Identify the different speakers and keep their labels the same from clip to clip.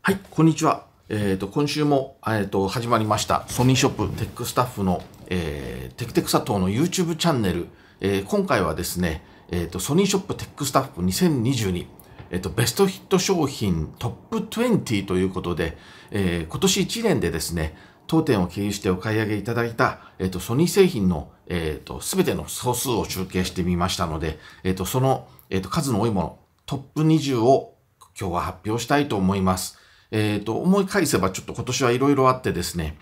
Speaker 1: はい、こんにちは。えっ、ー、と、今週も、えっ、ー、と、始まりました、ソニーショップテックスタッフの、えー、テクテク佐藤の YouTube チャンネル。えー、今回はですね、えっ、ー、と、ソニーショップテックスタッフ2022、えっ、と、ベストヒット商品トップ20ということで、えー、今年1年でですね、当店を経由してお買い上げいただいた、えっ、と、ソニー製品の、えっ、と、すべての総数を集計してみましたので、えっ、と、その、えっ、と、数の多いもの、トップ20を今日は発表したいと思います。えっ、ー、と、思い返せばちょっと今年はいろいろあってですね、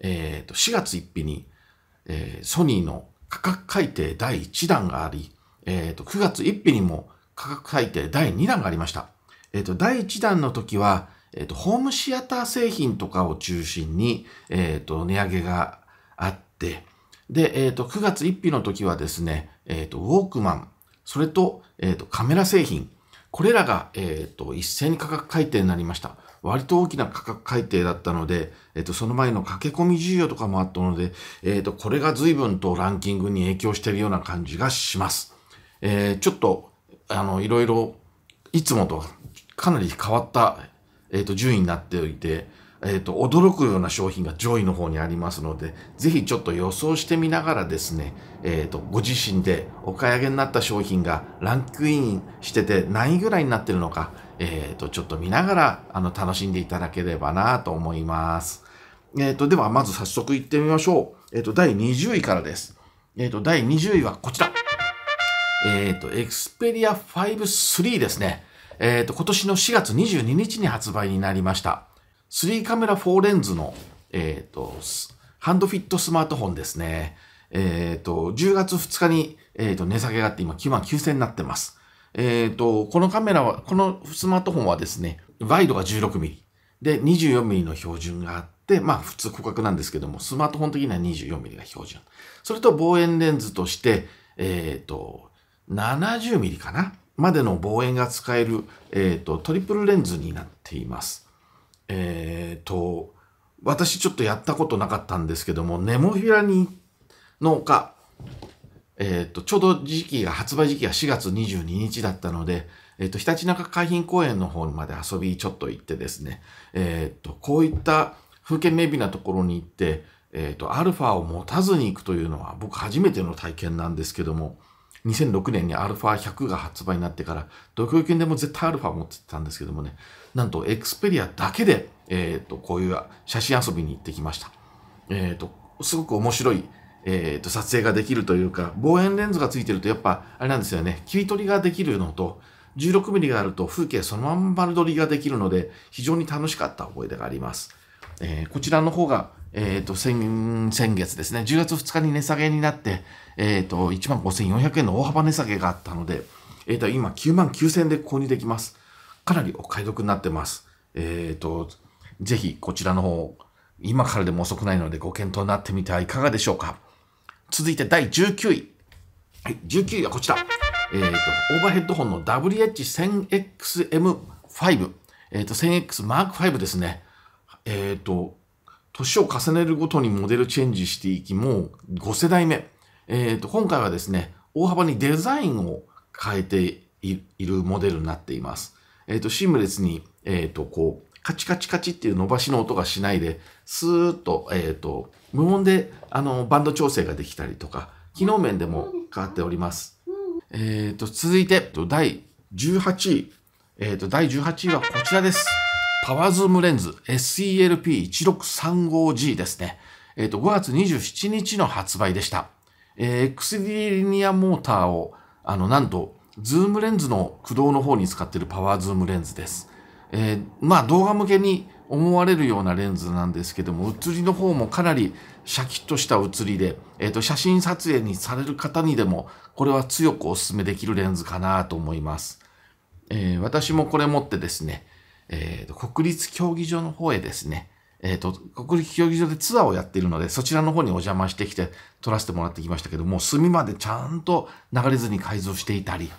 Speaker 1: えっ、ー、と、4月1日に、えー、ソニーの価格改定第1弾があり、えっ、と、9月1日にも価格改定第2弾がありました。えっ、と、第1弾の時は、えっ、と、ホームシアター製品とかを中心に、えっ、と、値上げがあって、で、えっ、と、9月1日の時はですね、えっ、と、ウォークマン、それと、えっ、と、カメラ製品、これらが、えっ、と、一斉に価格改定になりました。割と大きな価格改定だったので、えっと、その前の駆け込み需要とかもあったので、えっと、これが随分とランキングに影響しているような感じがします。えー、ちょっと、あの、いろいろ、いつもとかなり変わった、えっと、順位になっておいて、えっ、と、驚くような商品が上位の方にありますので、ぜひちょっと予想してみながらですね、えっ、と、ご自身でお買い上げになった商品がランクインしてて何位ぐらいになってるのか、えっ、ー、と、ちょっと見ながら、あの、楽しんでいただければなと思います。えっ、ー、と、では、まず早速行ってみましょう。えっ、ー、と、第20位からです。えっ、と、第20位はこちら。えっ、ー、と、Xperia 5-3ですね。えっ、と、今年の4月22日に発売になりました。3カメラ4レンズの、えっ、と、ハンドフィットスマートフォンですね。えっ、と、10月2日に、えっ、と、値下げがあって今9万9000円になってます。えっ、ー、と、このカメラは、このスマートフォンはですね、ワイドが 16mm。で、24mm の標準があって、まあ普通広角なんですけども、スマートフォン的には 24mm が標準。それと望遠レンズとして、えっ、ー、と、70mm かなまでの望遠が使える、えっ、ー、と、トリプルレンズになっています。えっ、と、私ちょっとやったことなかったんですけども、ネモフィラにの家、えっ、ー、と、ちょうど時期が、発売時期が4月22日だったので、えっ、ー、と、ひたちなか海浜公園の方まで遊びちょっと行ってですね、えっ、ー、と、こういった風景明媚なところに行って、えっ、と、アルファを持たずに行くというのは僕初めての体験なんですけども、2006年にアァ1 0 0が発売になってから、どこ行でも絶対アルファ持ってたんですけどもね、なんとエクスペリアだけで、えっ、と、こういう写真遊びに行ってきました。えっ、と、すごく面白いえーと、撮影ができるというか望遠レンズがついてるとやっぱあれなんですよね切り取りができるのと 16mm があると風景そのまん丸撮りができるので非常に楽しかった思い出があります。えー、こちらの方が、えーと、先先月ですね10月2日に値下げになって、えーと、1万5400円の大幅値下げがあったので、えーと、今9万9000円で購入できます。かなりお買い得になってます。えー、とぜひこちらの方今からでも遅くないのでご検討になってみてはいかがでしょうか。続いて第19位。はい、19位はこちら。えっ、ー、と、オーバーヘッドホンの WH1000XM5。えっ、ー、と、1000XM5 ですね。えっ、ー、と、年を重ねるごとにモデルチェンジしていき、もう5世代目。えっ、と、今回はですね、大幅にデザインを変えているモデルになっています。えっ、と、シームレスに、えっ、と、こう、カチカチカチっていう伸ばしの音がしないで、スーッと、えっ、ー、と、無音で、あの、バンド調整ができたりとか、機能面でも変わっております。えっ、ー、と、続いて、第18位。えっ、ー、と、第18位はこちらです。パワーズームレンズ SELP1635G ですね。えっ、ー、と、5月27日の発売でした。えー、XD リニアモーターを、あの、なんと、ズームレンズの駆動の方に使っているパワーズームレンズです。えー、まあ動画向けに思われるようなレンズなんですけども写りの方もかなりシャキッとした写りで、えーと、写真撮影にされる方にでもこれは強くおすすめできるレンズかなと思います、えー、私もこれ持ってですね、えーと、と国立競技場の方へですねえっ、ー、と、国立競技場でツアーをやっているので、そちらの方にお邪魔してきて撮らせてもらってきましたけども、隅までちゃんと流れずに改造していたり、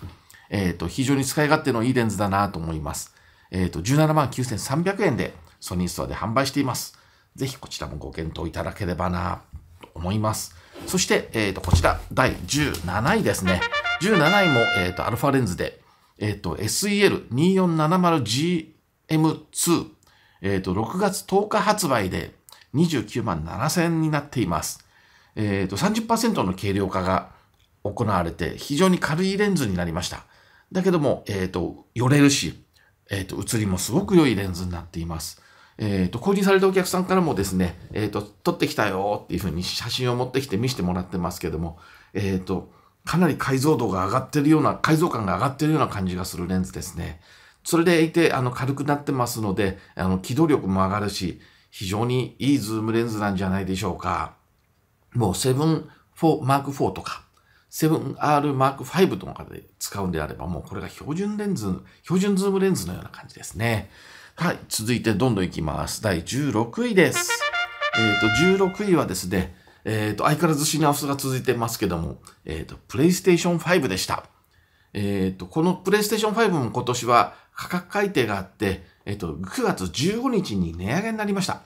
Speaker 1: えっ、ー、と、非常に使い勝手のいいレンズだなと思います。えっ、ー、と、17万9300円でソニーストアで販売しています。ぜひこちらもご検討いただければなと思います。そして、えっ、ー、と、こちら、第17位ですね。17位も、えっ、ー、と、アルファレンズで、えっ、ー、と、SEL2470GM2、えっ、と、6月10日発売で29万7000円になっています。えっ、ー、と、30%の軽量化が行われて、非常に軽いレンズになりました。だけども、えっ、と、寄れるし、えっ、ー、と、写りもすごく良いレンズになっています。えっ、ー、と、購入されたお客さんからもですね、えっ、ー、と、撮ってきたよっていうふうに写真を持ってきて見せてもらってますけども、えっ、と、かなり解像度が上がってるような、解像感が上がってるような感じがするレンズですね。それでいて、あの、軽くなってますので、あの、機動力も上がるし、非常にいいズームレンズなんじゃないでしょうか。もう、セブン、フォー、マーク4とか、7R M5 とかで使うんであれば、もうこれが標準レンズ、標準ズームレンズのような感じですね。はい、続いてどんどんいきます。第16位です。えっ、ー、と、16位はですね、えっ、ー、と、相変わらず品薄が続いてますけども、えっ、ー、と、PlayStation 5でした。えっ、と、この PlayStation 5も今年は価格改定があって、えっ、と、9月15日に値上げになりました。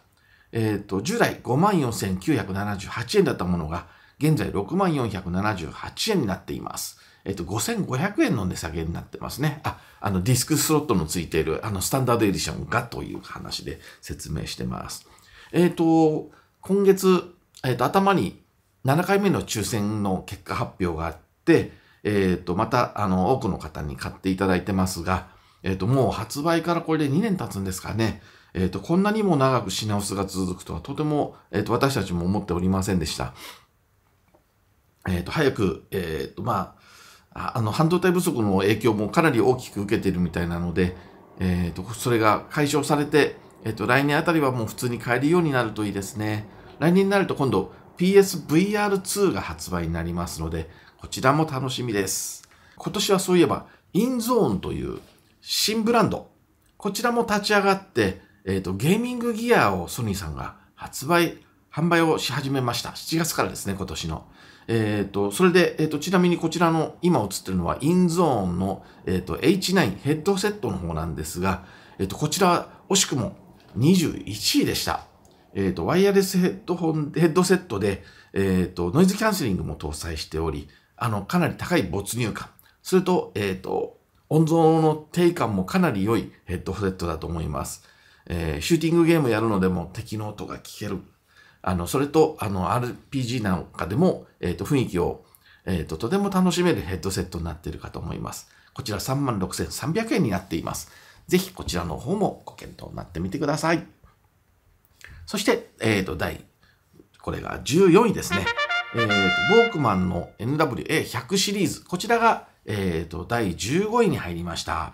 Speaker 1: えっ、と、従来54,978円だったものが、現在6478円になっています。えっと、5500円の値下げになってますね。あ、あの、ディスクスロットのついている、あの、スタンダードエディションがという話で説明してます。えっ、と、今月、えっ、と、頭に7回目の抽選の結果発表があって、えっ、と、また、あの、多くの方に買っていただいてますが、えっ、と、もう発売からこれで2年経つんですかね。えっ、と、こんなにも長く品薄が続くとは、とても、えっ、と、私たちも思っておりませんでした。えー、と早く、えーとまあ、あの半導体不足の影響もかなり大きく受けているみたいなので、えー、とそれが解消されて、えー、と来年あたりはもう普通に買えるようになるといいですね。来年になると今度 PSVR2 が発売になりますので、こちらも楽しみです。今年はそういえば、インゾーンという新ブランド、こちらも立ち上がって、えっ、ー、と、ゲーミングギアをソニーさんが発売、販売をし始めました。7月からですね、今年の。えっ、ー、と、それで、えっ、ー、と、ちなみにこちらの今映ってるのはインゾーンの、えー、と、H9 ヘッドセットの方なんですが、えっ、と、こちら惜しくも21位でした。えっ、と、ワイヤレスヘッドホン、ヘッドセットで、えっ、と、ノイズキャンセリングも搭載しており、あの、かなり高い没入感。それと、えっ、と、音像の定感もかなり良いヘッドセットだと思います。えー、シューティングゲームやるのでも敵の音が聞けるあの、それと、あの、RPG なんかでも、えっ、ー、と、雰囲気を、えっ、ー、と、とても楽しめるヘッドセットになっているかと思います。こちら36,300円になっています。ぜひ、こちらの方もご検討になってみてください。そして、えっ、ー、と、第、これが14位ですね。えっ、と、ウォークマンの NWA100 シリーズ。こちらが、えっ、と、第15位に入りました。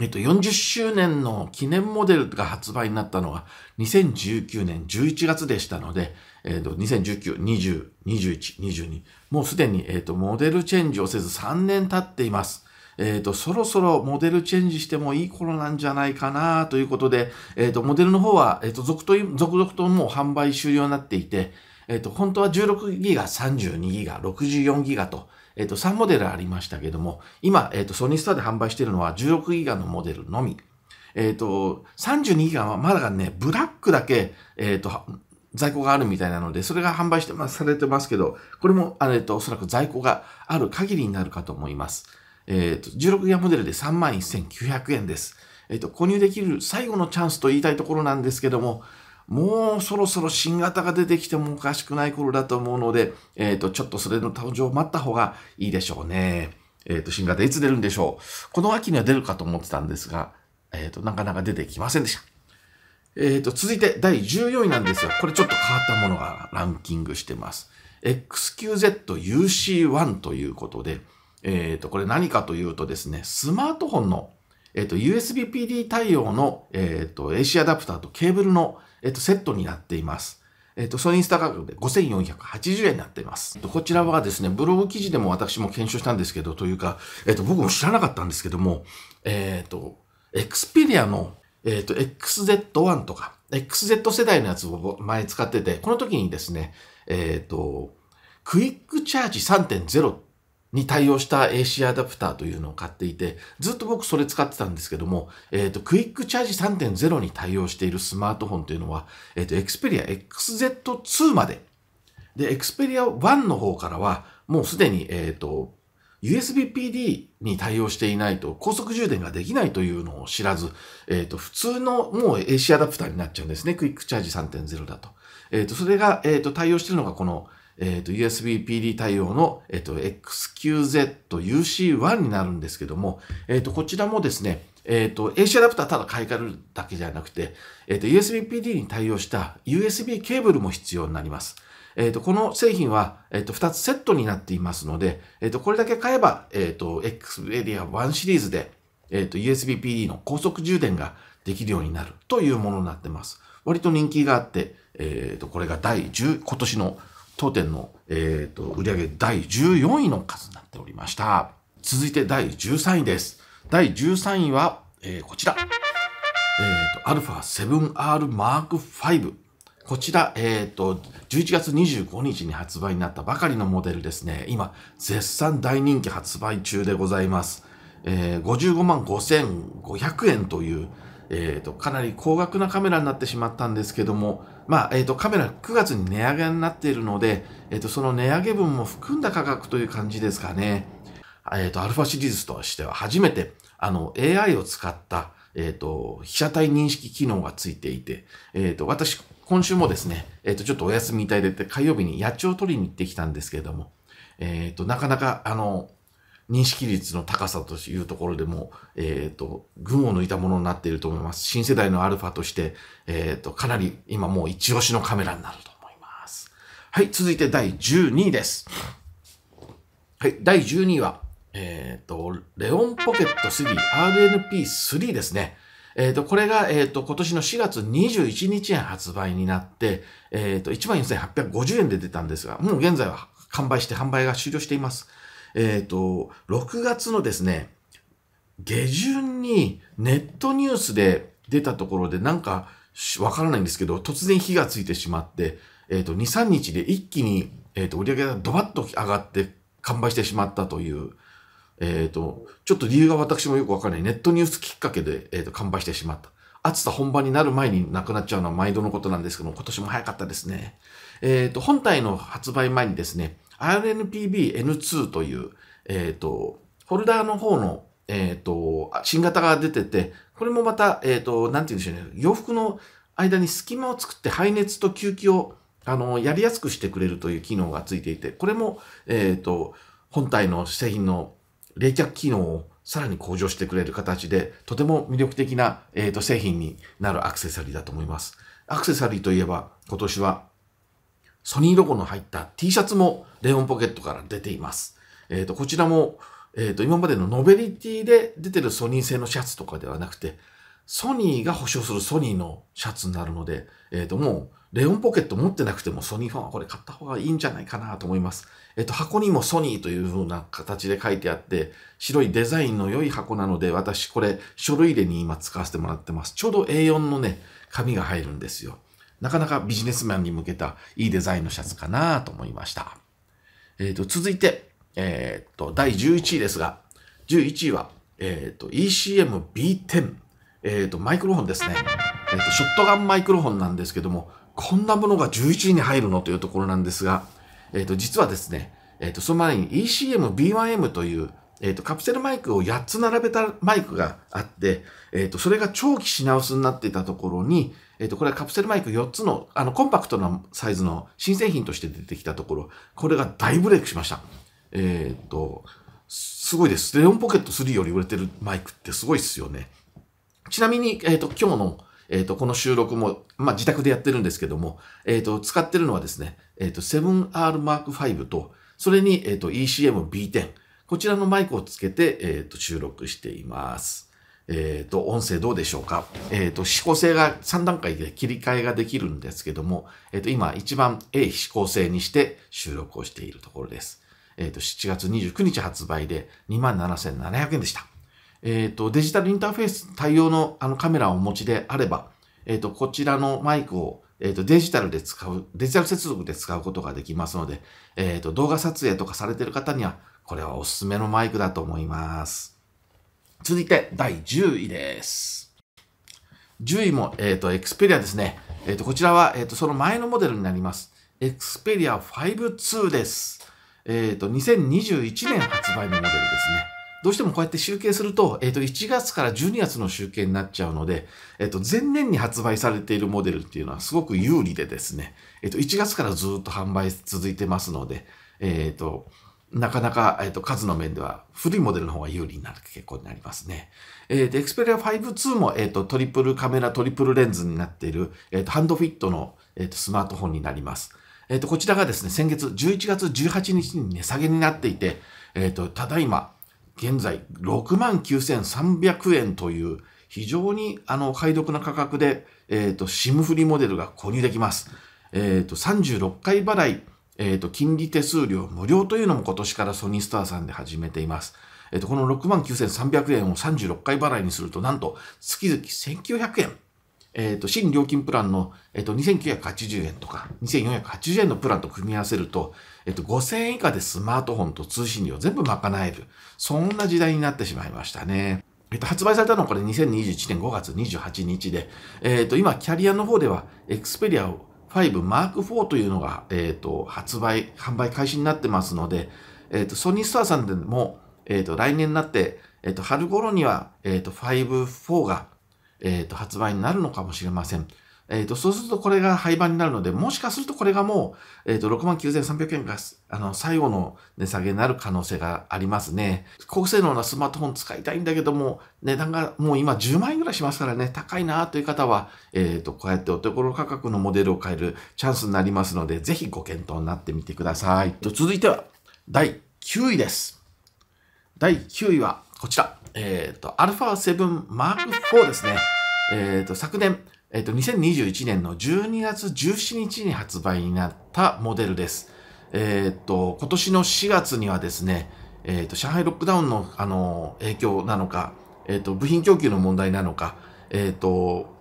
Speaker 1: えっと、40周年の記念モデルが発売になったのは2019年11月でしたので、えっと、2019、20、21、22、もうすでに、えっと、モデルチェンジをせず3年経っています。えっ、と、そろそろモデルチェンジしてもいい頃なんじゃないかなということで、えっ、と、モデルの方は、えっ、と、続と、続々ともう販売終了になっていて、えっ、と、本当は16ギガ、32ギガ、64ギガと、えっと、3モデルありましたけども、今、えっと、ソニーストアで販売しているのは16ギガのモデルのみ。えっと、32ギガはまだね、ブラックだけ、えっと、在庫があるみたいなので、それが販売して、まあ、されてますけど、これも、あれと、おそらく在庫がある限りになるかと思います。えっと、16ギガモデルで31,900円です。えっと、購入できる最後のチャンスと言いたいところなんですけども、もうそろそろ新型が出てきてもおかしくない頃だと思うので、えっ、ー、と、ちょっとそれの登場を待った方がいいでしょうね。えっ、ー、と、新型いつ出るんでしょう。この秋には出るかと思ってたんですが、えっ、ー、と、なかなか出てきませんでした。えっ、と、続いて第14位なんですよ。これちょっと変わったものがランキングしてます。XQZUC1 ということで、えっ、と、これ何かというとですね、スマートフォンのえっと、USB-PD 対応の、えっと、AC アダプターとケーブルの、えっと、セットになっています。えっと、そのインスタ価格で5480円になっています。こちらはですね、ブログ記事でも私も検証したんですけど、というか、えっと、僕も知らなかったんですけども、えっと、Xperia の、えっと、XZ1 とか、XZ 世代のやつを前使ってて、この時にですね、えっと、クイックチャージ3.0ってに対応した AC アダプターというのを買っていて、ずっと僕それ使ってたんですけども、えっ、ー、と、クイックチャージ3.0に対応しているスマートフォンというのは、えっ、ー、と、Xperia XZ2 まで。で、Xperia 1の方からは、もうすでに、えっ、ー、と、USB PD に対応していないと高速充電ができないというのを知らず、えっ、ー、と、普通のもう AC アダプターになっちゃうんですね。クイックチャージ3.0だと。えっ、ー、と、それが、えっ、ー、と、対応しているのがこのえっ、ー、と、USB PD 対応の、えっ、ー、と、XQZUC1 になるんですけども、えっ、ー、と、こちらもですね、えっ、と、AC アダプターただ買い替えるだけじゃなくて、えっ、と、USB PD に対応した USB ケーブルも必要になります。えっ、と、この製品は、えっ、と、2つセットになっていますので、えっ、と、これだけ買えば、えっ、と、Xperia1 シリーズで、えっ、と、USB PD の高速充電ができるようになるというものになってます。割と人気があって、えっ、と、これが第10、今年の当店の、えーと、売上第14位の数になっておりました。続いて第13位です。第13位は、えー、こちら。えっ、ー、と、アルファ 7R Mark こちら、えっ、ー、と、11月25日に発売になったばかりのモデルですね。今、絶賛大人気発売中でございます。えー、55万5500円という、えっ、ー、と、かなり高額なカメラになってしまったんですけども、まあ、えっ、ー、と、カメラ9月に値上げになっているので、えっ、ー、と、その値上げ分も含んだ価格という感じですかね。えっ、ー、と、アルファシリーズとしては初めて、あの、AI を使った、えっ、と、被写体認識機能がついていて、えっ、と、私、今週もですね、えっ、と、ちょっとお休みいただいて、火曜日に野鳥を取りに行ってきたんですけれども、えっ、と、なかなか、あの、認識率の高さというところでも、えっ、ー、と、群を抜いたものになっていると思います。新世代のアルファとして、えっ、ー、と、かなり今もう一押しのカメラになると思います。はい、続いて第12位です。はい、第12位は、えっ、ー、と、レオンポケット3、RNP3 ですね。えっ、と、これが、えっ、と、今年の4月21日に発売になって、えっ、と、14,850円で出たんですが、もう現在は完売して販売が終了しています。えっ、ー、と、6月のですね、下旬にネットニュースで出たところでなんかわからないんですけど、突然火がついてしまって、えっ、ー、と、2、3日で一気に、えっ、ー、と、売り上げがドバッと上がって完売してしまったという、えっ、ー、と、ちょっと理由が私もよくわからない。ネットニュースきっかけで、えっ、と、完売してしまった。暑さ本番になる前になくなっちゃうのは毎度のことなんですけども、今年も早かったですね。えっ、と、本体の発売前にですね、RNPBN2 という、えっ、ー、と、ホルダーの方の、えっ、ー、と、新型が出てて、これもまた、えっ、ー、と、なんて言うんでしょうね、洋服の間に隙間を作って排熱と吸気を、あの、やりやすくしてくれるという機能がついていて、これも、えっ、と、本体の製品の冷却機能をさらに向上してくれる形で、とても魅力的な、えーと製品になるアクセサリーだと思います。アクセサリーといえば、今年はソニーロゴの入った T シャツもレオンポケットから出ています。えっ、ー、と、こちらも、えっ、ー、と、今までのノベリティで出てるソニー製のシャツとかではなくて、ソニーが保証するソニーのシャツになるので、えっ、ー、と、もう、レオンポケット持ってなくてもソニーファンはこれ買った方がいいんじゃないかなと思います。えっ、と、箱にもソニーという風な形で書いてあって、白いデザインの良い箱なので、私これ書類入れに今使わせてもらってます。ちょうど A4 のね、紙が入るんですよ。なかなかビジネスマンに向けたいいデザインのシャツかなと思いました。えっ、ー、と、続いて、えっ、ー、と、第11位ですが、11位は、えっ、ー、と、ECM-B10。えっ、と、マイクロフォンですね。えっ、と、ショットガンマイクロフォンなんですけども、こんなものが11位に入るのというところなんですが、えっ、と、実はですね、えっ、と、その前に ECM-B1M という、えっ、と、カプセルマイクを8つ並べたマイクがあって、えっ、と、それが長期品薄になっていたところに、えっ、と、これはカプセルマイク4つの、あの、コンパクトなサイズの新製品として出てきたところ、これが大ブレイクしました。えっ、と、すごいです。レオンポケット3より売れてるマイクってすごいっすよね。ちなみに、えっ、と、今日の、えっ、と、この収録も、まあ、自宅でやってるんですけども、えっ、と、使ってるのはですね、えっ、と、7R M5 a r k と、それに、えっ、と、ECM B10。こちらのマイクをつけて、えっ、と、収録しています。えっ、ー、と、音声どうでしょうか。えっ、ー、と、指向性が3段階で切り替えができるんですけども、えっ、ー、と、今一番 A 指向性にして収録をしているところです。えっ、と、7月29日発売で27,700円でした。えっ、と、デジタルインターフェース対応のあのカメラをお持ちであれば、えっ、と、こちらのマイクをえっ、と、デジタルで使う、デジタル接続で使うことができますので、えっ、と、動画撮影とかされてる方には、これはおすすめのマイクだと思います。続いて第10位です。10位も、えっ、ー、と、エクスペリアですね。えっ、ー、と、こちらは、えっ、ー、と、その前のモデルになります。エクスペリア5-2です。えっ、と、2021年発売のモデルですね。どうしてもこうやって集計すると、えっ、と、1月から12月の集計になっちゃうので、えっ、と、前年に発売されているモデルっていうのはすごく有利でですね、えっ、と、1月からずっと販売続いてますので、えっ、と、なかなか、えっと、数の面では古いモデルの方が有利になる傾向になりますね。えー、で、Xperia 5-2も、えっ、ー、と、トリプルカメラ、トリプルレンズになっている、えっ、ー、と、ハンドフィットの、えっと、スマートフォンになります。えっと、こちらがですね、先月11月18日に値下げになっていて、えっと、ただいま、現在69,300円という非常にあの、買い得な価格で、えっと、SIM フリーモデルが購入できます。えっと、36回払い、えっ、ー、と、金利手数料無料というのも今年からソニースターさんで始めています。えっ、ー、と、この69,300円を36回払いにすると、なんと月々1,900円。えっ、ー、と、新料金プランの、えっ、と、2,980円とか、2,480円のプランと組み合わせると、えっ、と、5,000円以下でスマートフォンと通信料全部賄える。そんな時代になってしまいましたね。えっと、発売されたのはこれ2021年5月28日で、えっと、今、キャリアの方では、エクスペリアを5 Mark IV というのが、えっ、ー、と、発売、販売開始になってますので、えっ、ー、と、ソニーストアさんでも、えっ、ー、と、来年になって、えっ、と、春頃には、えっ、ー、と、5、IV が、えっ、と、発売になるのかもしれません。えっ、ー、と、そうするとこれが廃盤になるので、もしかするとこれがもう、えっ、ー、と、69,300円が、あの、最後の値下げになる可能性がありますね。高性能なスマートフォン使いたいんだけども、値段がもう今10万円ぐらいしますからね、高いなという方は、えっ、ー、と、こうやってお手頃価格のモデルを変えるチャンスになりますので、ぜひご検討になってみてください。と続いては、第9位です。第9位はこちら。えっ、ー、と、α7 Mark IV ですね。えっ、ー、と、昨年、えっと、2021年の12月17日に発売になったモデルです。えっと、今年の4月にはですね、えっと、上海ロックダウンの、あの、影響なのか、えっと、部品供給の問題なのか、えっと、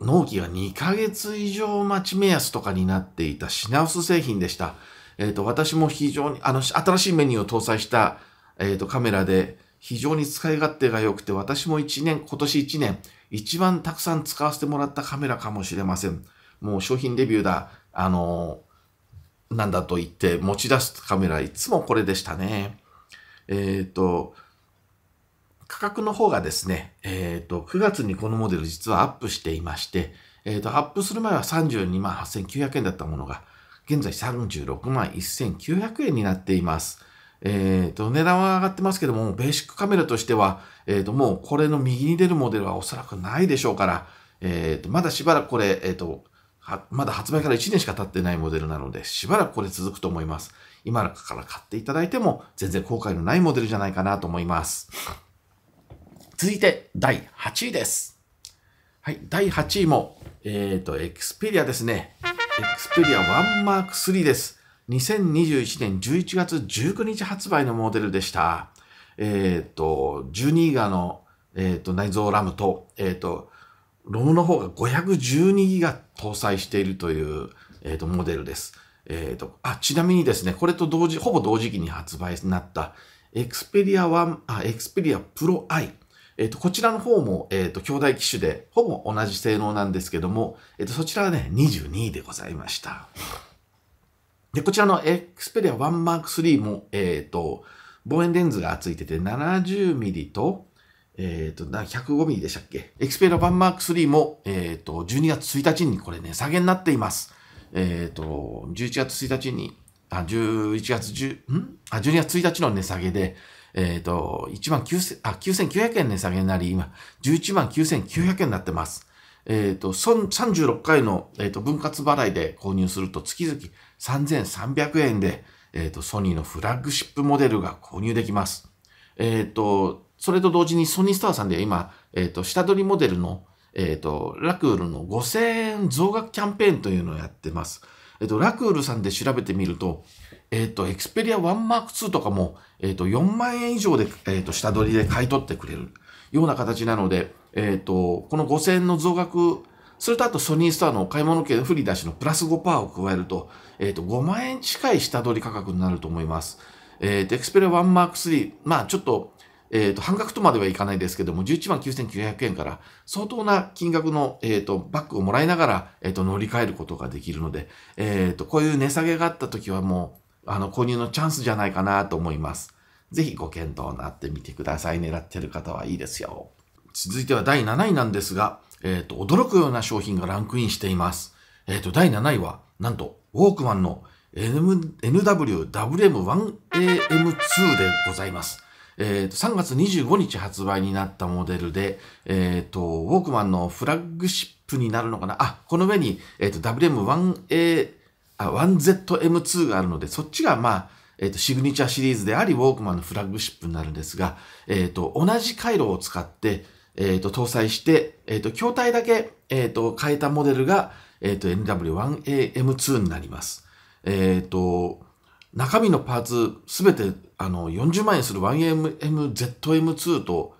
Speaker 1: 納期が2ヶ月以上待ち目安とかになっていた品薄製品でした。えっ、と、私も非常に、あの、新しいメニューを搭載した、えっ、と、カメラで非常に使い勝手が良くて、私も1年、今年1年、一番たくさん使わせてもらったカメラかもしれません。もう商品レビューだ、あの、なんだと言って持ち出すカメラいつもこれでしたね。えっ、ー、と、価格の方がですね、えっ、ー、と、9月にこのモデル実はアップしていまして、えっ、ー、と、アップする前は32万8900円だったものが、現在36万1900円になっています。えっ、ー、と、値段は上がってますけども、ベーシックカメラとしては、えっ、ー、と、もうこれの右に出るモデルはおそらくないでしょうから、えっ、ー、と、まだしばらくこれ、えっ、と、まだ発売から1年しか経ってないモデルなので、しばらくこれ続くと思います。今から買っていただいても、全然後悔のないモデルじゃないかなと思います。続いて、第8位です。はい、第8位も、えっ、ー、と、エクスペリアですね。エクスペリア1 Mark 3です。2021年11月19日発売のモデルでした。えっ、ー、と、12ギガの、えーと、内蔵ラムと、えっ、ー、と、ロムの方が512ギガ搭載しているという、えー、と、モデルです。えっ、と、あ、ちなみにですね、これと同時、ほぼ同時期に発売になった、エク e ペリア1、あ、Xperia Pro i。えっ、と、こちらの方も、えっ、と、兄弟機種で、ほぼ同じ性能なんですけども、えっ、と、そちらはね、22位でございました。で、こちらの Xperia 1Mark3 も、えっ、ー、と、望遠レンズがついてて 70mm と、えっ、ー、と、105mm でしたっけ ?Xperia 1Mark3 も、えっ、ー、と、12月1日にこれ値、ね、下げになっています。えっ、ー、と、11月1日に、あ、11月10、んあ、12月1日の値下げで、えっ、ー、と、1万9千あ、9900円値下げになり、今、11万9900円になってます。えっ、ー、と、36回の、えーと分割払いで購入すると月々3300円で、えっ、ー、と、ソニーのフラッグシップモデルが購入できます。えっ、ー、と、それと同時にソニースターさんで今、えっ、ー、と、下取りモデルの、えっ、と、ラクールの5000円増額キャンペーンというのをやってます。えっ、と、ラクールさんで調べてみると、えっ、と、エクスペリア 1M2 とかも、えっ、と、4万円以上で、えっ、と、下取りで買い取ってくれるような形なので、えっ、と、この5000円の増額それとあとソニーストアのお買い物券振り出しのプラス5%を加えると、えっ、ー、と、5万円近い下取り価格になると思います。えっ、ー、と、エクスペリア1マーク3、まあちょっと、えっ、ー、と、半額とまではいかないですけども、11万9900円から相当な金額の、えっ、と、バッグをもらいながら、えっ、と、乗り換えることができるので、えっ、と、こういう値下げがあった時はもう、あの、購入のチャンスじゃないかなと思います。ぜひご検討なってみてください。狙ってる方はいいですよ。続いては第7位なんですが、えっ、ー、と、驚くような商品がランクインしています。えっ、ー、と、第7位は、なんと、ウォークマンの NWWM1AM2 でございます。えー、と3月25日発売になったモデルで、えっ、ー、と、ウォークマンのフラッグシップになるのかなあ、この上に、えっ、ー、と、WM1A、1ZM2 があるので、そっちが、まあ、えっ、ー、と、シグニチャーシリーズであり、ウォークマンのフラッグシップになるんですが、えっ、と、同じ回路を使って、えー、と、搭載して、えー、と、筐体だけ、えー、と、変えたモデルが、えっ、と、NW1AM2 になります。えっ、と、中身のパーツすべて、あの、40万円する 1AMZM2 と、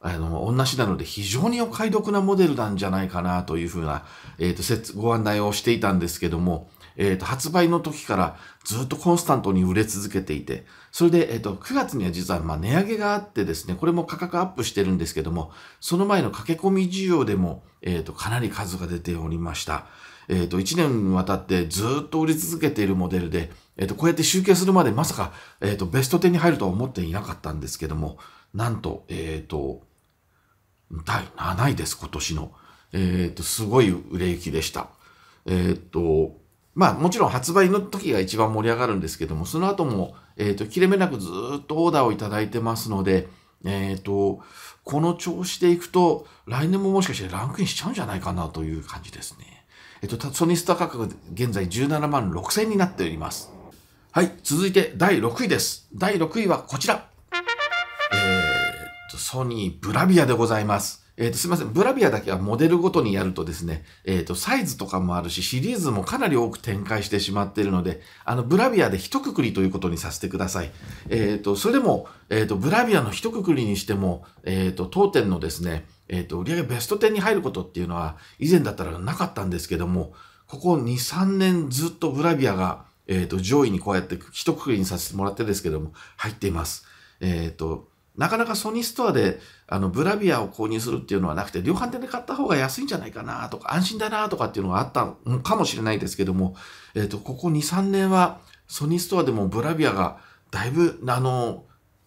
Speaker 1: あの、同じなので非常にお買い得なモデルなんじゃないかなというふうな、えっ、と、ご案内をしていたんですけども、えっ、と、発売の時からずっとコンスタントに売れ続けていて、それで、えっと、9月には実は、ま値上げがあってですね、これも価格アップしてるんですけども、その前の駆け込み需要でも、えっと、かなり数が出ておりました。えっと、1年にわたってずっと売り続けているモデルで、えっと、こうやって集計するまでまさか、えっと、ベスト10に入るとは思っていなかったんですけども、なんと、えっと、第7位です、今年の。えっと、すごい売れ行きでした。えっと、まあもちろん発売の時が一番盛り上がるんですけども、その後もえっ、ー、と、切れ目なくずっとオーダーをいただいてますので、えっ、ー、と、この調子でいくと、来年ももしかしてランクインしちゃうんじゃないかなという感じですね。えっ、ー、と、ソニスタ価格、現在17万6千になっております。はい、続いて第6位です。第6位はこちら。えっ、と、ソニーブラビアでございます。えっ、ー、と、すみません。ブラビアだけはモデルごとにやるとですね、えっ、ー、と、サイズとかもあるし、シリーズもかなり多く展開してしまっているので、あの、ブラビアで一括りということにさせてください。えっ、ー、と、それでも、えっ、と、ブラビアの一括りにしても、えっ、と、当店のですね、えっ、と、売上ベスト10に入ることっていうのは、以前だったらなかったんですけども、ここ2、3年ずっとブラビアが、えっ、と、上位にこうやって一括りにさせてもらってですけども、入っています。えっ、と、なかなかソニーストアであのブラビアを購入するっていうのはなくて、量販店で買った方が安いんじゃないかなとか、安心だなとかっていうのがあったのかもしれないですけども、えっ、ー、と、ここ2、3年はソニーストアでもブラビアがだいぶ、あの、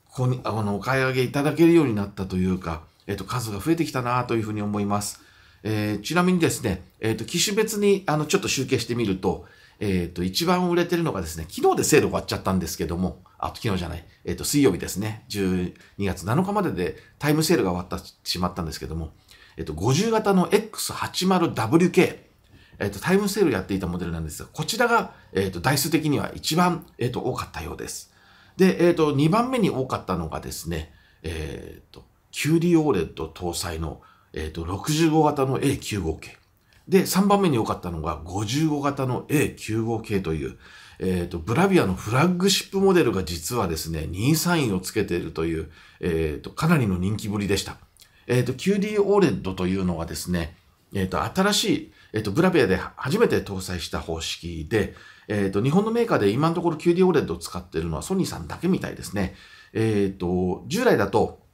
Speaker 1: こにあのお買い上げいただけるようになったというか、えっ、ー、と、数が増えてきたなというふうに思います。えー、ちなみにですね、えっ、と、機種別にあのちょっと集計してみると、えっ、と、一番売れてるのがですね、昨日で制度終わっちゃったんですけども、あ、昨日じゃない、えっ、ー、と、水曜日ですね、12月7日まででタイムセールが終わってしまったんですけども、えっ、ー、と、50型の X80WK、えっ、ー、と、タイムセールやっていたモデルなんですが、こちらが、えっと、台数的には一番、えっと、多かったようです。で、えっと、2番目に多かったのがですね、えっと、キューリオーレット搭載の、えっと、65型の A95 系。で、3番目に多かったのが55型の A95 系という、えっ、ー、と、ブラビアのフラッグシップモデルが実はですね、2位3位をつけているという、えっ、ー、と、かなりの人気ぶりでした。えっ、ー、と、QD OLED というのはですね、えっ、と、新しい、えっ、と、ブラビアで初めて搭載した方式で、えっ、と、日本のメーカーで今のところ QD OLED を使っているのはソニーさんだけみたいですね。えっ、と、従来だと、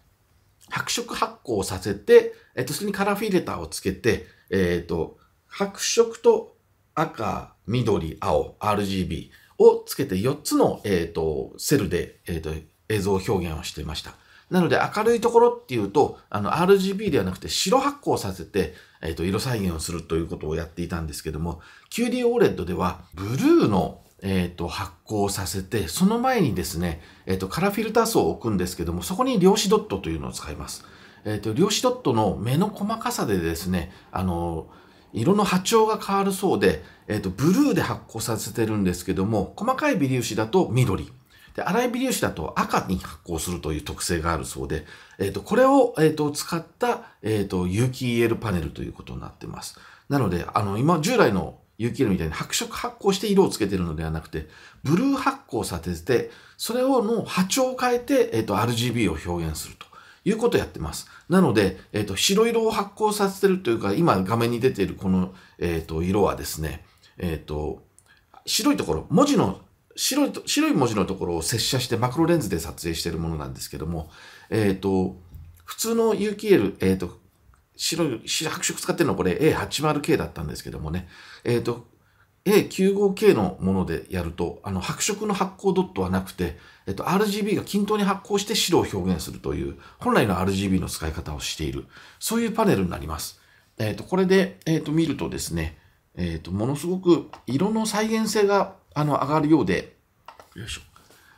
Speaker 1: 白色発光させて、えっ、と、それにカラーフィルターをつけて、えっ、と、白色と赤、緑、青、RGB をつけて4つの、えーと、セルで、えーと、映像表現をしていました。なので明るいところっていうと、あの RGB ではなくて白発光させて、えーと、色再現をするということをやっていたんですけども、QD OLED ではブルーのえーと、発光させて、その前にですね、えーと、カラーフィルター層を置くんですけども、そこに量子ドットというのを使います。えーと、と量子ドットの目の細かさでですね、あのー色の波長が変わるそうで、えっ、ー、と、ブルーで発光させてるんですけども、細かい微粒子だと緑。で、粗い微粒子だと赤に発光するという特性があるそうで、えっ、ー、と、これを、えっ、ー、と、使った、えっ、と、有機 EL パネルということになってます。なので、あの、今、従来の有機 EL みたいに白色発光して色をつけてるのではなくて、ブルー発光させて、それをの波長を変えて、えっ、と、RGB を表現すると。いうことをやってます。なので、えっ、ー、と、白色を発光させてるというか、今画面に出ているこの、えっ、ー、と、色はですね、えっ、ー、と、白いところ、文字の白いと、白い文字のところを接写してマクロレンズで撮影しているものなんですけども、えっ、と、普通の有機 L、えっ、と、白白色使ってるのはこれ A80K だったんですけどもね、えっ、と、A95K のものでやると、あの白色の発光ドットはなくて、えっと、RGB が均等に発光して白を表現するという、本来の RGB の使い方をしている、そういうパネルになります。えっと、これで、えっと、見るとですね、えっと、ものすごく色の再現性があの上がるようで、よいしょ。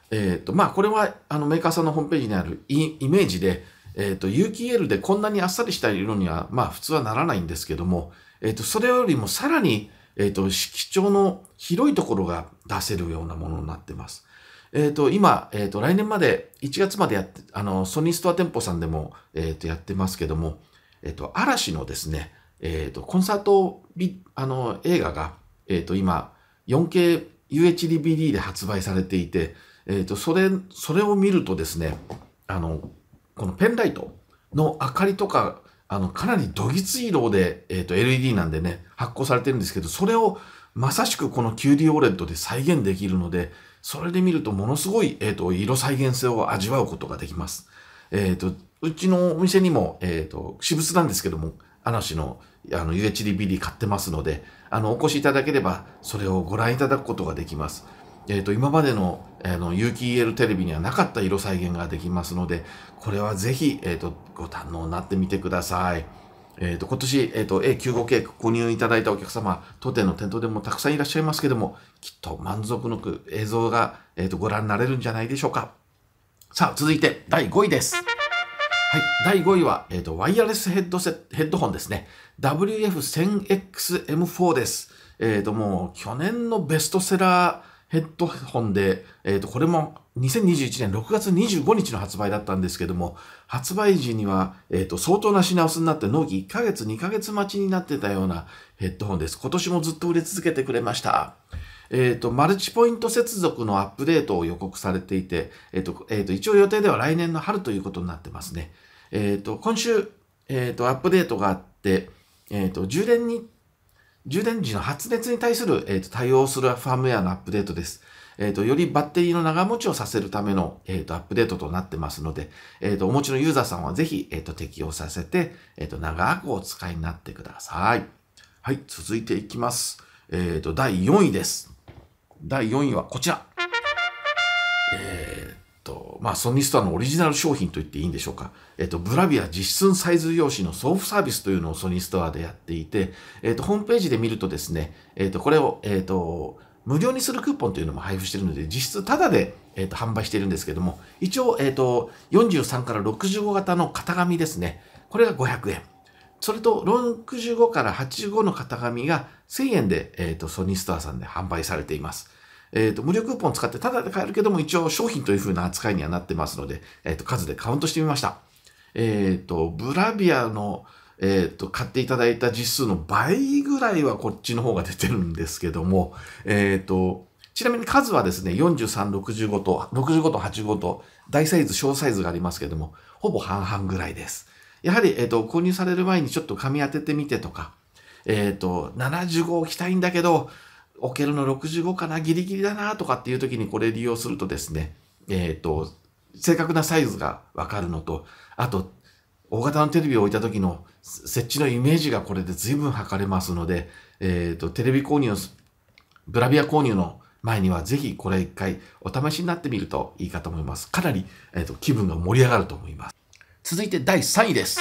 Speaker 1: えっと、まあ、これはあのメーカーさんのホームページにあるイメージで、えっと、有機 EL でこんなにあっさりした色には、まあ、普通はならないんですけども、えっと、それよりもさらに、えっ、ー、と、色調の広いところが出せるようなものになってます。えっ、ー、と、今、えっ、ー、と、来年まで、1月までやって、あの、ソニーストア店舗さんでも、えっ、と、やってますけども、えっ、と、嵐のですね、えっ、と、コンサートビ、あの、映画が、えっ、と、今、4K UHDBD で発売されていて、えっ、と、それ、それを見るとですね、あの、このペンライトの明かりとかあの、かなりどぎつい色で、えっ、ー、と、LED なんでね、発光されてるんですけど、それをまさしくこの QD オレットで再現できるので、それで見るとものすごい、えっ、ー、と、色再現性を味わうことができます。えっ、ー、と、うちのお店にも、えっ、と、私物なんですけども、嵐のあの UHDBD 買ってますので、あの、お越しいただければ、それをご覧いただくことができます。えーと、今までの,、えー、の有機 EL テレビにはなかった色再現ができますので、これはぜひ、えーと、ご堪能になってみてください。えーと、今年、えー、と A95K 購入いただいたお客様、当店の店頭でもたくさんいらっしゃいますけども、きっと満足のく映像が、えー、とご覧になれるんじゃないでしょうか。さあ、続いて第5位です。はい、第5位は、えー、とワイヤレスヘッドセヘッドホンですね。WF1000XM4 です。えっ、ー、と、もう去年のベストセラー、ヘッドホンで、えー、と、これも2021年6月25日の発売だったんですけども、発売時には、えー、と、相当な品薄になって納期1ヶ月、2ヶ月待ちになってたようなヘッドホンです。今年もずっと売れ続けてくれました。えー、と、マルチポイント接続のアップデートを予告されていて、えと、えと、一応予定では来年の春ということになってますね。えと、今週、えと、アップデートがあって、えと、充電に充電時の発熱に対する、えーと、対応するファームウェアのアップデートです。えー、と、よりバッテリーの長持ちをさせるための、えー、と、アップデートとなってますので、えー、と、お持ちのユーザーさんはぜひ、えと、適用させて、えと、長くお使いになってください。はい、続いていきます。えっ、と、第4位です。第4位はこちら。えーと、まあ、ソニスタのオリジナル商品と言っていいんでしょうか。えっと、ブラビア実寸サイズ用紙の送付サービスというのをソニストアでやっていて、えっと、ホームページで見るとですね、えっと、これを、えっと、無料にするクーポンというのも配布しているので、実質タダで、えと販売しているんですけども、一応、えっ、と、43から65型の型紙ですね。これが500円。それと、65から85の型紙が1000円で、えっ、と、ソニーストアさんで販売されています。えっ、ー、と、無料クーポン使ってタダで買えるけども、一応商品という風な扱いにはなってますので、えっ、ー、と、数でカウントしてみました。えっ、ー、と、ブラビアの、えっ、と、買っていただいた実数の倍ぐらいはこっちの方が出てるんですけども、えっ、と、ちなみに数はですね、43、65と、65と85と、大サイズ、小サイズがありますけども、ほぼ半々ぐらいです。やはり、えっ、と、購入される前にちょっと紙当ててみてとか、えっ、ー、と、75を着たいんだけど、置けるの65かな、ギリギリだなとかっていう時にこれ利用するとですね、えっ、ー、と、正確なサイズがわかるのと、あと、大型のテレビを置いた時の設置のイメージがこれで随分測れますので、えっ、ー、と、テレビ購入、ブラビア購入の前にはぜひこれ一回お試しになってみるといいかと思います。かなり、えーと、気分が盛り上がると思います。続いて第3位です。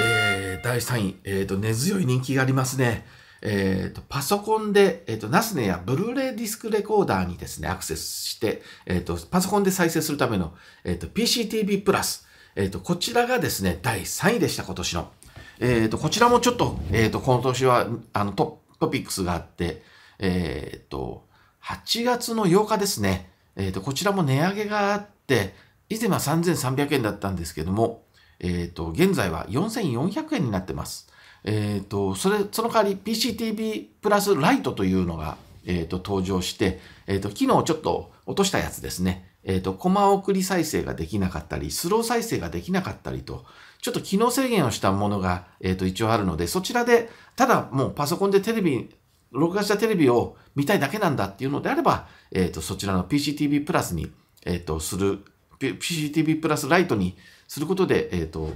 Speaker 1: えー、第3位、えーと、根強い人気がありますね。えー、と、パソコンで、えー、と、ナスネやブルーレイディスクレコーダーにですね、アクセスして、えー、と、パソコンで再生するための、え PCTV プラス。えこちらがですね、第3位でした、今年の。えと、こちらもちょっと、えと、今年は、あの、トピックスがあって、えと、8月の8日ですね、えと、こちらも値上げがあって、以前は3300円だったんですけども、えと、現在は4400円になってます。えーと、それその代わり PCTV プラスライトというのが、えーと、登場して、えーと、と機能をちょっと落としたやつですね、えー、とコマ送り再生ができなかったりスロー再生ができなかったりとちょっと機能制限をしたものが、えー、と一応あるのでそちらでただもうパソコンでテレビ録画したテレビを見たいだけなんだっていうのであれば、えー、とそちらの PCTV プラスに、えー、とする PCTV プラスライトにすることで、えー、と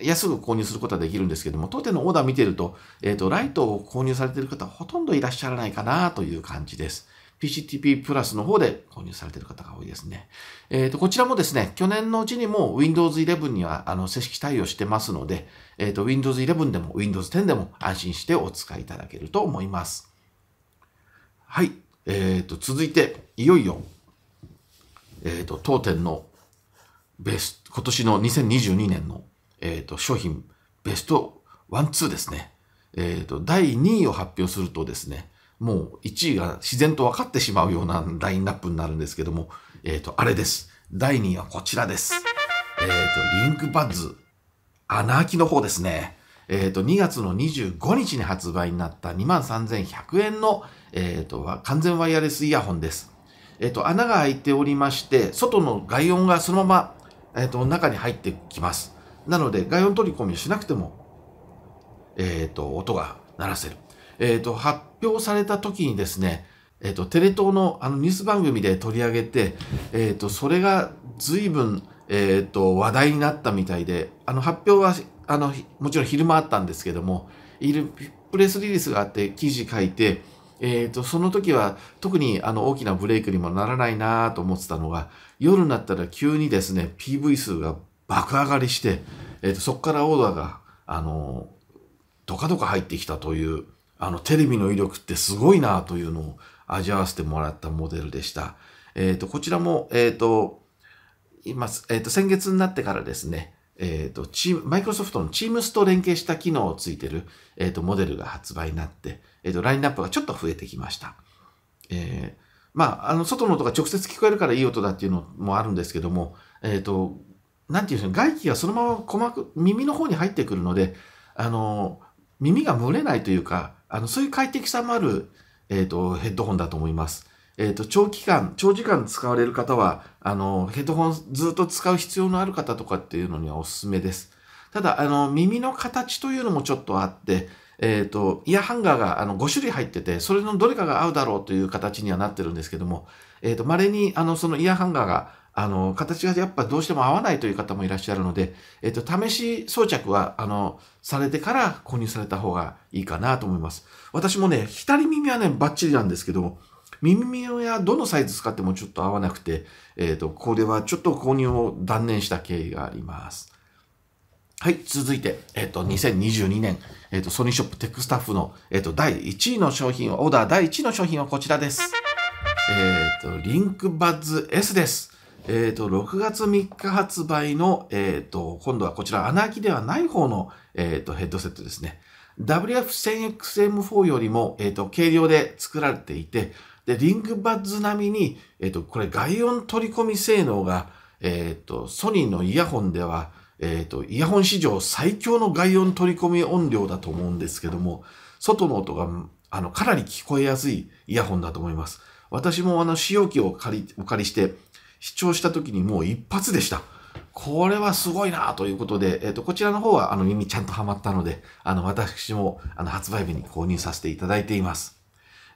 Speaker 1: 安く購入することはできるんですけども、当店のオーダー見てると、えっ、ー、と、ライトを購入されている方ほとんどいらっしゃらないかなという感じです。PCTP プラスの方で購入されている方が多いですね。えっ、ー、と、こちらもですね、去年のうちにも Windows 11にはあの正式対応してますので、えっ、ー、と、Windows 11でも Windows 10でも安心してお使いいただけると思います。はい。えっ、ー、と、続いて、いよいよ、えっ、と、当店のベスト、今年の2022年のえーと、商品ベスト12ですね。えーと、第2位を発表するとですね、もう1位が自然と分かってしまうようなラインナップになるんですけども、えー、と、あれです。第2位はこちらです。えー、と、リンクバッズ、穴開きの方ですね。えー、と、2月の25日に発売になった23,100円の、えと、完全ワイヤレスイヤホンです。えと、穴が開いておりまして、外の外音がそのまま、えと、中に入ってきます。なので、外音取り込みしなくても、えっ、ー、と、音が鳴らせる。えっ、ー、と、発表された時にですね、えっ、ー、と、テレ東のあのニュース番組で取り上げて、えっ、と、それが随分、えっ、と、話題になったみたいで、あの、発表は、あの、もちろん昼間あったんですけども、いる、プレスリリースがあって記事書いて、えーと、とその時は特にあの大きなブレイクにもならないなと思ってたのが夜になったら急にですね PV 数が爆上がりして、えーと、そこからオーダーが、あのー、どかどか入ってきたという、あの、テレビの威力ってすごいなというのを味わわせてもらったモデルでした。えっ、ー、と、こちらも、えっ、ー、と、今、えっ、と、先月になってからですね、えっ、と、チーム、マイクロソフトの Teams と連携した機能をついてる、えっ、と、モデルが発売になって、えっ、と、ラインナップがちょっと増えてきました。えー、まあ、あの、外の音が直接聞こえるからいい音だっていうのもあるんですけども、えっ、ー、と、なんていうんですか、外気がそのまま鼓膜、耳の方に入ってくるので、あの、耳が蒸れないというか、あの、そういう快適さもある、えっ、ー、と、ヘッドホンだと思います。えっ、ー、と、長期間、長時間使われる方は、あの、ヘッドホンずっと使う必要のある方とかっていうのにはおすすめです。ただ、あの、耳の形というのもちょっとあって、えっ、ー、と、イヤハンガーがあの5種類入ってて、それのどれかが合うだろうという形にはなってるんですけども、えっ、ー、と、稀に、あの、そのイヤハンガーが、あの、形がやっぱどうしても合わないという方もいらっしゃるので、えっと、試し装着は、あの、されてから購入された方がいいかなと思います。私もね、左耳はね、バッチリなんですけど耳耳はどのサイズ使ってもちょっと合わなくて、えっ、と、これはちょっと購入を断念した経緯があります。はい、続いて、えっ、と、2022年、えっ、と、ソニーショップテックスタッフの、えっ、と、第1位の商品、オーダー第1位の商品はこちらです。えっ、と、リンクバッズ S です。えっ、ー、と、6月3日発売の、えっ、ー、と、今度はこちら、穴開きではない方の、えっ、ー、と、ヘッドセットですね。WF1000XM4 よりも、えっ、と、軽量で作られていて、で、リングバッズ並みに、えっ、と、これ、外音取り込み性能が、えっ、と、ソニーのイヤホンでは、えっ、と、イヤホン史上最強の外音取り込み音量だと思うんですけども、外の音が、あの、かなり聞こえやすいイヤホンだと思います。私もあの、使用機を借り、お借りして、視聴した時にもう一発でした。これはすごいなということで、えっ、ー、と、こちらの方はあの耳ちゃんとハマったので、あの、私もあの発売日に購入させていただいています。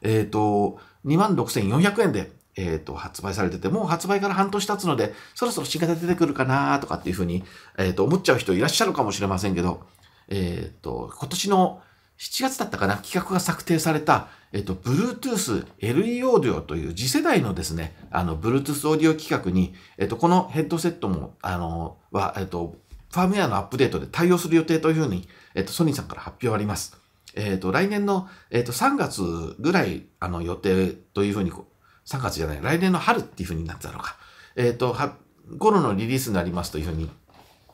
Speaker 1: えっ、ー、と、26,400円で、えっ、ー、と、発売されてて、もう発売から半年経つので、そろそろ新型出てくるかなとかっていうふうに、えっ、と、思っちゃう人いらっしゃるかもしれませんけど、えっ、と、今年の7月だったかな、企画が策定された、えっと、Bluetooth LE オーディオという次世代のですね、あの、Bluetooth オーディオ企画に、えっと、このヘッドセットも、あの、は、えっと、ファームウェアのアップデートで対応する予定というふうに、えっと、ソニーさんから発表あります。えっと、来年の、えっと、3月ぐらい、あの、予定というふうに、3月じゃない、来年の春っていうふうになってたのか。えっと、は、頃のリリースになりますというふうに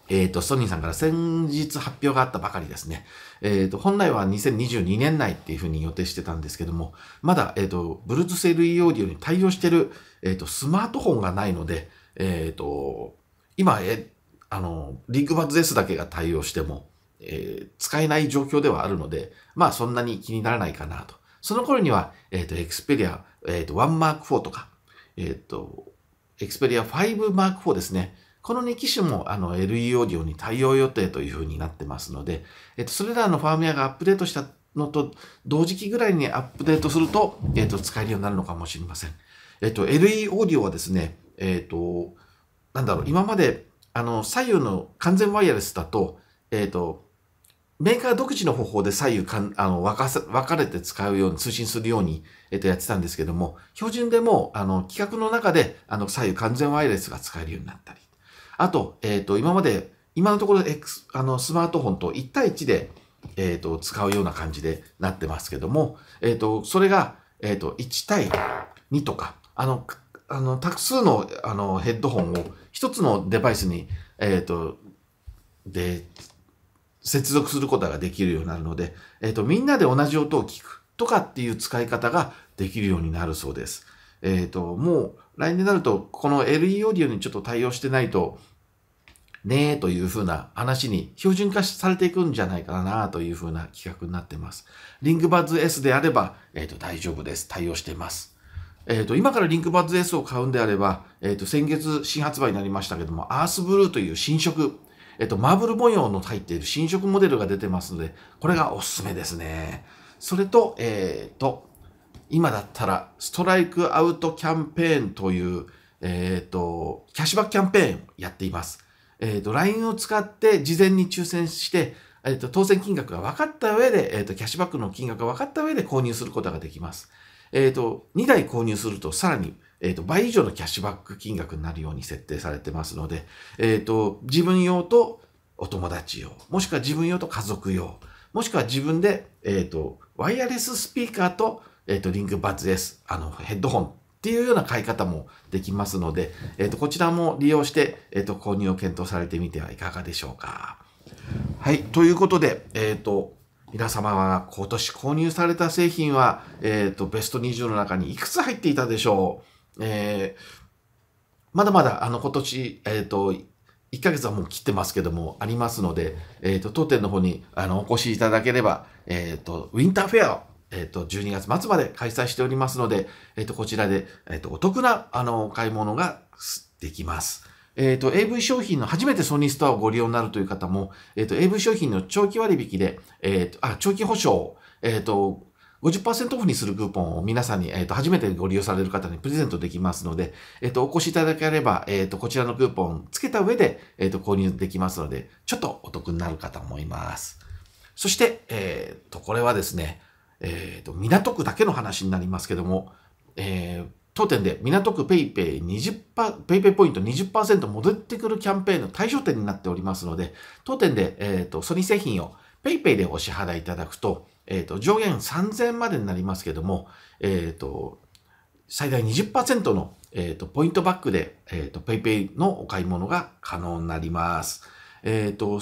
Speaker 1: えっ、ー、と、ソニーさんから先日発表があったばかりですね。えっ、ー、と、本来は2022年内っていうふうに予定してたんですけども、まだ、えっ、ー、と、Bluetooth LE オーディオに対応してる、えっ、と、スマートフォンがないので、えっ、と、今、えあの、リーグバッズ S だけが対応しても、え使えない状況ではあるので、まあ、そんなに気にならないかなと。その頃には、えっ、ー、と、Xperia、えっ、と、1 Mark 4とか、えっ、と、Xperia 5 Mark 4ですね。この2機種もあの LE オーディオに対応予定というふうになってますので、えっと、それらのファームウェアがアップデートしたのと同時期ぐらいにアップデートすると、えっと、使えるようになるのかもしれません。えっと、LE オーディオはですね、えっと、なんだろう、今まであの左右の完全ワイヤレスだと、えっと、メーカー独自の方法で左右かんあの分かせ分かれて使うように、通信するように、えっと、やってたんですけども、標準でもあの企画の中であの左右完全ワイヤレスが使えるようになったり、あと、えっ、ー、と、今まで、今のところ、X、あの、スマートフォンと1対1で、えっ、ー、と、使うような感じでなってますけども、えっ、ー、と、それが、えっ、と、1対2とか、あの、あの、たくさんの、あの、ヘッドホンを1つのデバイスに、えっ、と、で、接続することができるようになるので、えっ、と、みんなで同じ音を聞くとかっていう使い方ができるようになるそうです。えっ、と、もう、LINE になると、この LE オーディオにちょっと対応してないと、ねえというふうな話に標準化されていくんじゃないかなというふうな企画になってます。リンクバッズ S であれば、えっ、ー、と、大丈夫です。対応しています。えっ、ー、と、今からリンクバッズ S を買うんであれば、えっ、ー、と、先月新発売になりましたけども、アースブルーという新色、えっ、と、マーブル模様の入っている新色モデルが出てますので、これがおすすめですね。それと、えっ、と、今だったら、ストライクアウトキャンペーンという、えっ、ー、と、キャッシュバックキャンペーンをやっています。えっ、ー、と、LINE を使って事前に抽選して、えっ、ー、と、当選金額が分かった上で、えっ、と、キャッシュバックの金額が分かった上で購入することができます。えっ、と、2台購入すると、さらに、えっ、と、倍以上のキャッシュバック金額になるように設定されてますので、えっ、と、自分用とお友達用、もしくは自分用と家族用、もしくは自分で、えっ、と、ワイヤレススピーカーとえっ、ー、と、リンクバッツです。あの、ヘッドホンっていうような買い方もできますので、えっ、ー、と、こちらも利用して、えっ、と、購入を検討されてみてはいかがでしょうか。はい。ということで、えっ、と、皆様は今年購入された製品は、えっ、と、ベスト20の中にいくつ入っていたでしょうえー、まだまだ、あの、今年、えっ、と、1ヶ月はもう切ってますけども、ありますので、えっ、ー、と、当店の方に、あの、お越しいただければ、えっ、ー、と、ウィンターフェアえっ、ー、と、12月末まで開催しておりますので、えっ、ー、と、こちらで、えっ、ー、と、お得な、あの、買い物ができます。えっ、と、AV 商品の初めてソニーストアをご利用になるという方も、えっ、と、AV 商品の長期割引で、えっ、と、あ、長期保証、えっ、と、50%オフにするクーポンを皆さんに、えっ、と、初めてご利用される方にプレゼントできますので、えっ、と、お越しいただければ、えっ、と、こちらのクーポンつけた上で、えっ、と、購入できますので、ちょっとお得になるかと思います。そして、えっ、と、これはですね、えー、と、港区だけの話になりますけども、えー、当店で港区 PayPay 20%、ペイペイポイント20%戻ってくるキャンペーンの対象店になっておりますので、当店で、えー、と、ソニー製品を PayPay でお支払いいただくと、えー、と、上限3000円までになりますけども、えと、最大20%の、えーと、ポイントバックで、えっ、ー、PayPay のお買い物が可能になります。えっ、ー、と、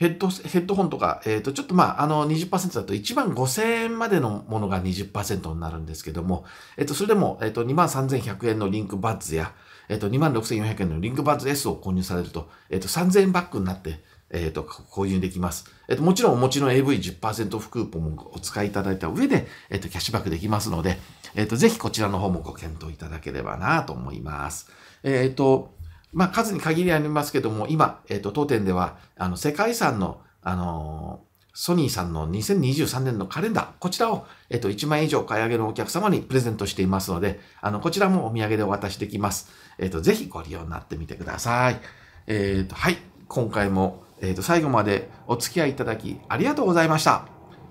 Speaker 1: ヘッド、ヘッドホンとか、えっ、ー、と、ちょっとまあ、あの20、だと1万5000円までのものが20%になるんですけども、えっ、ー、と、それでも、えっ、ー、と、2万3100円のリンクバッズや、えっ、と、2万6400円のリンクバッズ S を購入されると、えっ、と、3000円バックになって、えっ、と、購入できます。えっ、と、もちろんお持ちの AV10% オフクーポンもお使いいただいた上で、えっ、と、キャッシュバックできますので、えっ、と、ぜひこちらの方もご検討いただければなと思います。えっ、と、まあ、数に限りありますけども、今、えっ、ー、と、当店では、あの、世界遺産の、あのソニーさんの2023年のカレンダー、こちらを、えっと、1万円以上買い上げのお客様にプレゼントしていますので、あの、こちらもお土産でお渡しできます。えっと、ぜひご利用になってみてください。えっと、はい。今回も、えっと、最後までお付き合いいただきありがとうございました。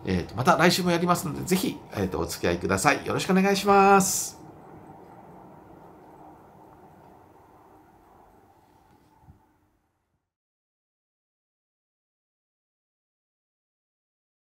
Speaker 1: えっと、また来週もやりますので、ぜひ、えっと、お付き合いください。よろしくお願いします。